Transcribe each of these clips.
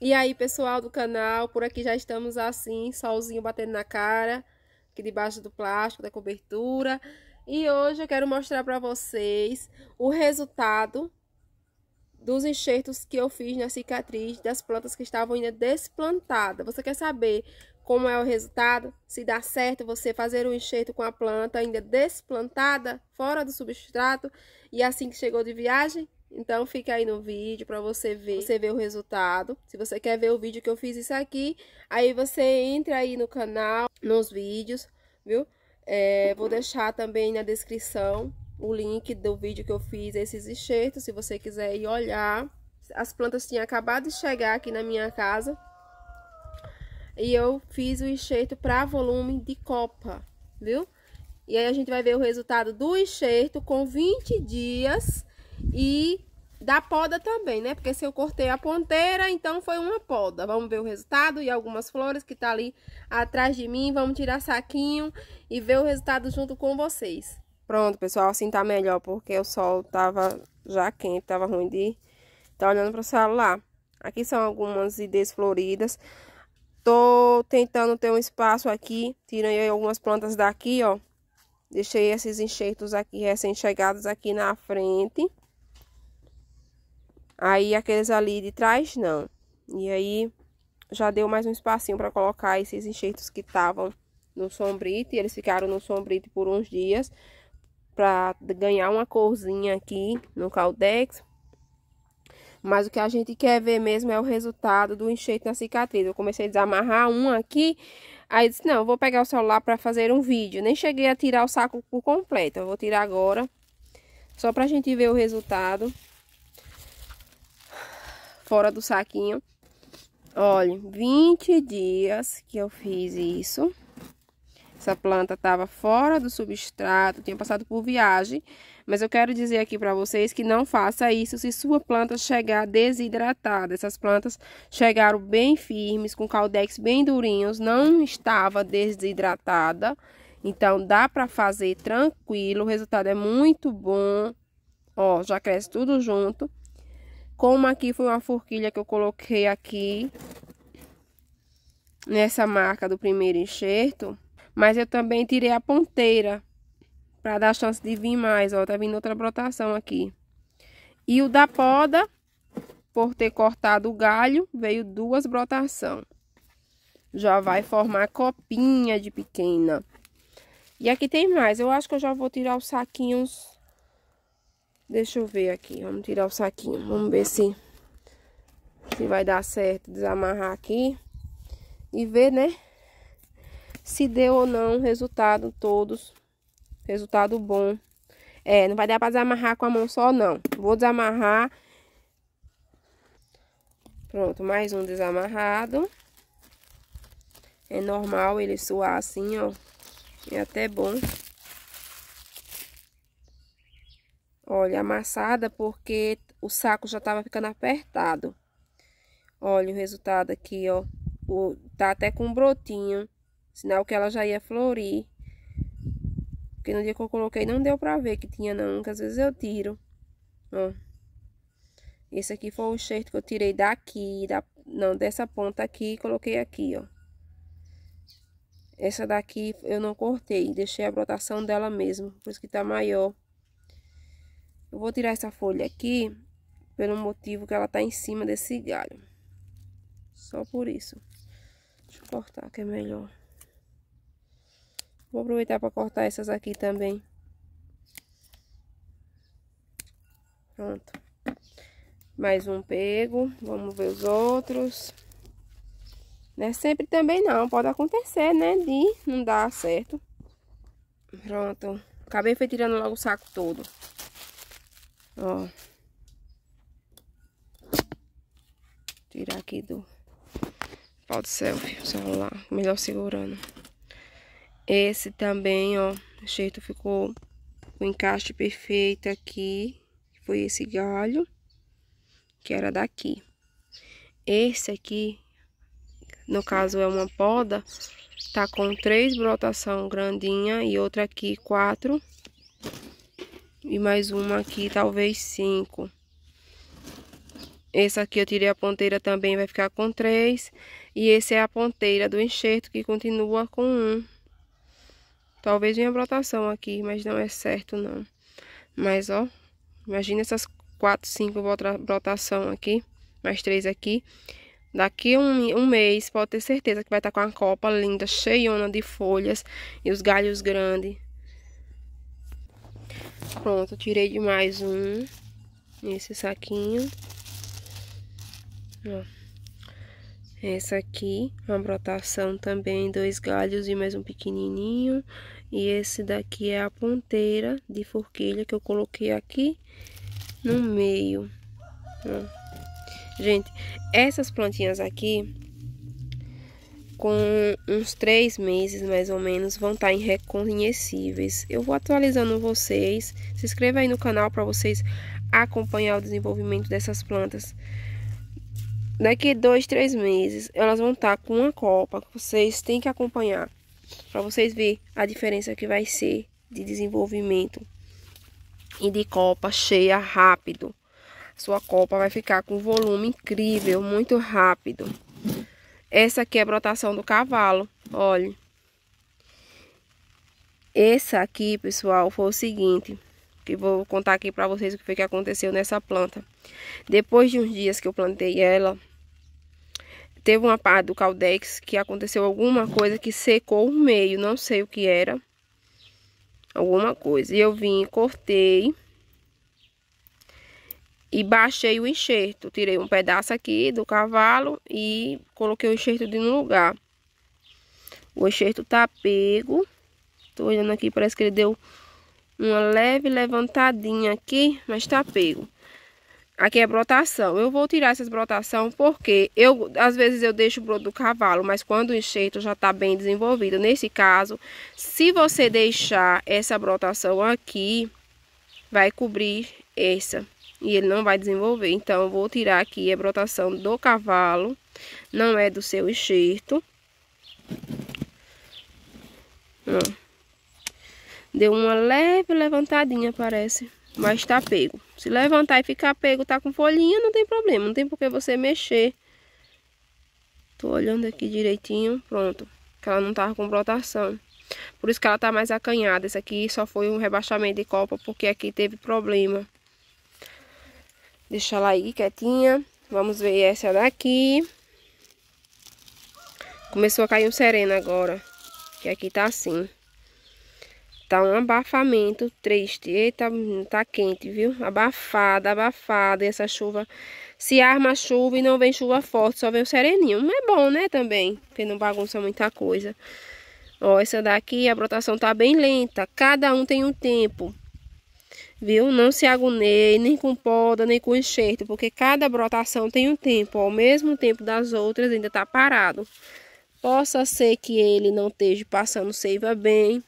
E aí, pessoal do canal, por aqui já estamos assim, solzinho batendo na cara, aqui debaixo do plástico, da cobertura. E hoje eu quero mostrar para vocês o resultado dos enxertos que eu fiz na cicatriz das plantas que estavam ainda desplantadas. Você quer saber como é o resultado? Se dá certo você fazer o um enxerto com a planta ainda desplantada, fora do substrato, e é assim que chegou de viagem? Então fica aí no vídeo para você ver, você ver o resultado. Se você quer ver o vídeo que eu fiz isso aqui, aí você entra aí no canal, nos vídeos, viu? É, vou deixar também na descrição o link do vídeo que eu fiz esses enxertos, se você quiser ir olhar. As plantas tinham acabado de chegar aqui na minha casa. E eu fiz o enxerto para volume de copa, viu? E aí a gente vai ver o resultado do enxerto com 20 dias e da poda também, né? Porque se eu cortei a ponteira, então foi uma poda. Vamos ver o resultado e algumas flores que tá ali atrás de mim. Vamos tirar saquinho e ver o resultado junto com vocês. Pronto, pessoal, assim tá melhor, porque o sol tava já quente, tava ruim de... Tá olhando pro celular. Aqui são algumas ideias floridas. Tô tentando ter um espaço aqui. Tirei algumas plantas daqui, ó. Deixei esses enxertos aqui recém-chegados aqui na frente Aí aqueles ali de trás não. E aí já deu mais um espacinho para colocar esses enxertos que estavam no sombrite. Eles ficaram no sombrite por uns dias para ganhar uma corzinha aqui no caldex. Mas o que a gente quer ver mesmo é o resultado do enxerto na cicatriz. Eu comecei a desamarrar um aqui, aí disse, não, vou pegar o celular para fazer um vídeo. Nem cheguei a tirar o saco por completo, eu vou tirar agora, só para a gente ver o resultado fora do saquinho. Olha, 20 dias que eu fiz isso. Essa planta tava fora do substrato, tinha passado por viagem. Mas eu quero dizer aqui para vocês que não faça isso se sua planta chegar desidratada. Essas plantas chegaram bem firmes, com caldex bem durinhos, não estava desidratada. Então, dá para fazer tranquilo, o resultado é muito bom. Ó, já cresce tudo junto. Como aqui foi uma forquilha que eu coloquei aqui nessa marca do primeiro enxerto, mas eu também tirei a ponteira para dar chance de vir mais, ó, tá vindo outra brotação aqui. E o da poda, por ter cortado o galho, veio duas brotação. Já vai formar copinha de pequena. E aqui tem mais, eu acho que eu já vou tirar os saquinhos Deixa eu ver aqui, vamos tirar o saquinho, vamos ver se, se vai dar certo desamarrar aqui e ver, né, se deu ou não resultado todos, resultado bom. É, não vai dar para desamarrar com a mão só, não. Vou desamarrar. Pronto, mais um desamarrado. É normal ele suar assim, ó. É até bom. Olha, amassada porque o saco já tava ficando apertado. Olha o resultado aqui, ó. O, tá até com um brotinho. Sinal que ela já ia florir. Porque no dia que eu coloquei não deu pra ver que tinha não, que às vezes eu tiro. Ó. Esse aqui foi o cheiro que eu tirei daqui, da, não, dessa ponta aqui e coloquei aqui, ó. Essa daqui eu não cortei, deixei a brotação dela mesmo, por isso que tá maior. Eu vou tirar essa folha aqui, pelo motivo que ela tá em cima desse galho. Só por isso. Deixa eu cortar que é melhor. Vou aproveitar para cortar essas aqui também. Pronto. Mais um pego. Vamos ver os outros. Não é sempre também não. Pode acontecer, né? De não dar certo. Pronto. Acabei foi tirando logo o saco todo. Ó. Tirar aqui do pau de selfie, o celular. Melhor segurando. Esse também, ó. O jeito ficou o encaixe perfeito aqui. Foi esse galho. Que era daqui. Esse aqui, no caso é uma poda, tá com três brotação grandinha e outra aqui quatro. E mais uma aqui, talvez cinco. Esse aqui eu tirei a ponteira também, vai ficar com três. E esse é a ponteira do enxerto, que continua com um. Talvez venha brotação aqui, mas não é certo não. Mas, ó, imagina essas quatro, cinco brotação aqui, mais três aqui. Daqui um, um mês, pode ter certeza que vai estar tá com a copa linda, cheiona de folhas e os galhos grandes. Pronto, tirei de mais um. Esse saquinho. Ó. Essa aqui, uma brotação também, dois galhos e mais um pequenininho. E esse daqui é a ponteira de forquilha que eu coloquei aqui no meio. Ó. Gente, essas plantinhas aqui, com uns três meses mais ou menos, vão estar tá irreconhecíveis. Eu vou atualizando vocês. Se inscreva aí no canal para vocês acompanhar o desenvolvimento dessas plantas. Daqui dois, três meses, elas vão estar tá com uma copa. Vocês têm que acompanhar para vocês ver a diferença que vai ser de desenvolvimento e de copa cheia rápido. Sua copa vai ficar com volume incrível, muito rápido. Essa aqui é a brotação do cavalo, olha. Essa aqui, pessoal, foi o seguinte, que vou contar aqui para vocês o que foi que aconteceu nessa planta. Depois de uns dias que eu plantei ela, teve uma parte do caldex que aconteceu alguma coisa que secou o meio, não sei o que era. Alguma coisa. E eu vim, cortei e baixei o enxerto. Tirei um pedaço aqui do cavalo e coloquei o enxerto de um lugar. O enxerto tá pego. Tô olhando aqui, parece que ele deu uma leve levantadinha aqui, mas tá pego. Aqui é brotação. Eu vou tirar essas brotação porque eu às vezes eu deixo o broto do cavalo, mas quando o enxerto já está bem desenvolvido, nesse caso, se você deixar essa brotação aqui, vai cobrir essa. E ele não vai desenvolver. Então, eu vou tirar aqui a brotação do cavalo. Não é do seu enxerto. Deu uma leve levantadinha, parece. Mas tá pego. Se levantar e ficar pego, tá com folhinha, não tem problema. Não tem por que você mexer. Tô olhando aqui direitinho. Pronto. Que ela não tava com brotação. Por isso que ela tá mais acanhada. essa aqui só foi um rebaixamento de copa, porque aqui teve problema. Deixa ela aí quietinha. Vamos ver essa daqui. Começou a cair um sereno agora. Que aqui tá assim. Tá um abafamento triste. Eita, tá quente, viu? Abafada, abafada. E essa chuva... Se arma chuva e não vem chuva forte, só vem o sereninho. Não é bom, né, também? Porque não bagunça muita coisa. Ó, essa daqui, a brotação tá bem lenta. Cada um tem um tempo viu? Não se agoneie nem com poda, nem com enxerto, porque cada brotação tem um tempo, ao mesmo tempo das outras ainda está parado. Possa ser que ele não esteja passando seiva bem,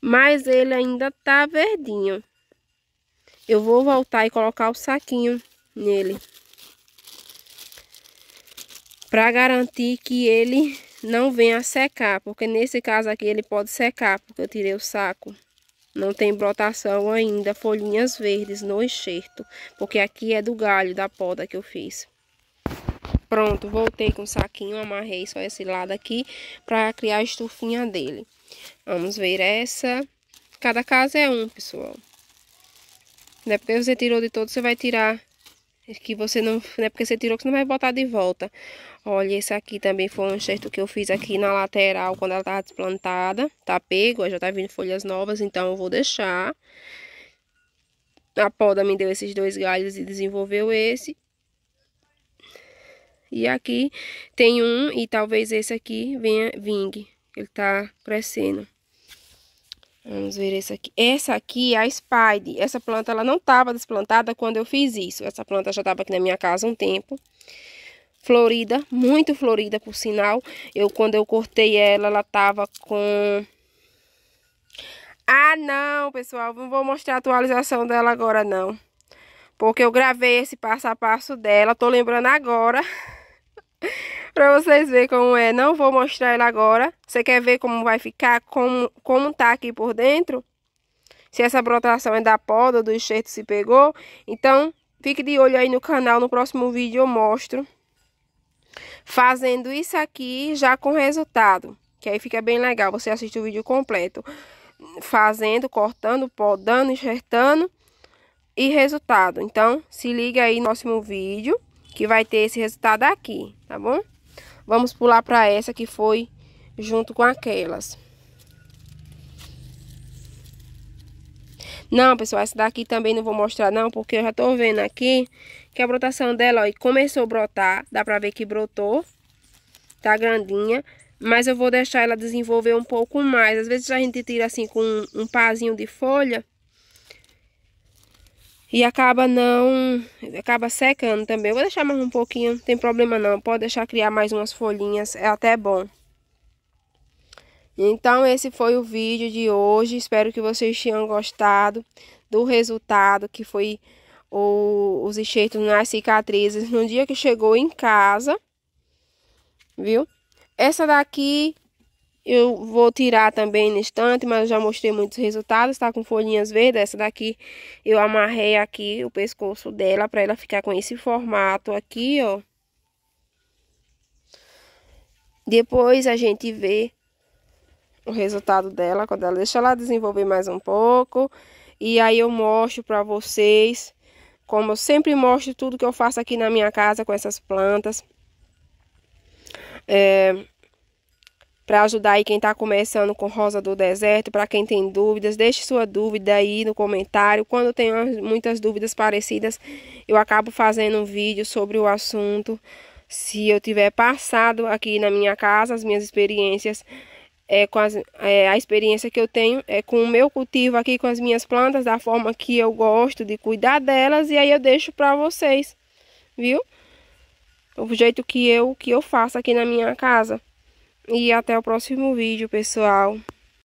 mas ele ainda tá verdinho. Eu vou voltar e colocar o saquinho nele. Para garantir que ele não venha secar, porque nesse caso aqui ele pode secar, porque eu tirei o saco. Não tem brotação ainda, folhinhas verdes no enxerto, porque aqui é do galho da poda que eu fiz. Pronto, voltei com o saquinho, amarrei só esse lado aqui para criar a estufinha dele. Vamos ver essa. Cada casa é um, pessoal. Não é porque você tirou de todo, você vai tirar que você não, não é porque você tirou que você não vai botar de volta. Olha, esse aqui também foi um enxerto que eu fiz aqui na lateral, quando ela tava desplantada. Tá pego, já tá vindo folhas novas, então eu vou deixar. A poda me deu esses dois galhos e desenvolveu esse. E aqui tem um, e talvez esse aqui venha vingue. Ele tá crescendo. Vamos ver esse aqui. Essa aqui é a Spide. Essa planta ela não estava desplantada quando eu fiz isso. Essa planta já estava aqui na minha casa há um tempo florida, muito florida por sinal. Eu quando eu cortei ela, ela tava com Ah, não, pessoal, não vou mostrar a atualização dela agora não. Porque eu gravei esse passo a passo dela, tô lembrando agora. pra vocês verem como é, não vou mostrar ela agora. Você quer ver como vai ficar, como como tá aqui por dentro? Se essa brotação é da poda, do enxerto se pegou. Então, fique de olho aí no canal. No próximo vídeo eu mostro fazendo isso aqui já com resultado, que aí fica bem legal, você assiste o vídeo completo, fazendo, cortando, podando, enxertando e resultado. Então, se liga aí no próximo vídeo, que vai ter esse resultado aqui, tá bom? Vamos pular para essa que foi junto com aquelas. Não, pessoal, essa daqui também não vou mostrar não, porque eu já tô vendo aqui que a brotação dela, ó, começou a brotar. Dá pra ver que brotou. Tá grandinha. Mas eu vou deixar ela desenvolver um pouco mais. Às vezes a gente tira assim com um, um pazinho de folha. E acaba não... Acaba secando também. Eu vou deixar mais um pouquinho. Não tem problema não. Pode deixar criar mais umas folhinhas. É até bom. Então esse foi o vídeo de hoje. Espero que vocês tenham gostado do resultado que foi ou os enxertos nas cicatrizes no dia que chegou em casa, viu? Essa daqui eu vou tirar também no instante, mas já mostrei muitos resultados, tá com folhinhas verdes. Essa daqui eu amarrei aqui o pescoço dela para ela ficar com esse formato aqui, ó. Depois a gente vê o resultado dela quando ela deixa ela desenvolver mais um pouco. E aí eu mostro para vocês como eu sempre mostro tudo que eu faço aqui na minha casa com essas plantas. É, para ajudar aí quem está começando com Rosa do Deserto, para quem tem dúvidas, deixe sua dúvida aí no comentário. Quando tem tenho muitas dúvidas parecidas, eu acabo fazendo um vídeo sobre o assunto. Se eu tiver passado aqui na minha casa as minhas experiências é, com as, é, a experiência que eu tenho é com o meu cultivo aqui com as minhas plantas, da forma que eu gosto de cuidar delas, e aí eu deixo para vocês, viu? O jeito que eu, que eu faço aqui na minha casa. E até o próximo vídeo, pessoal.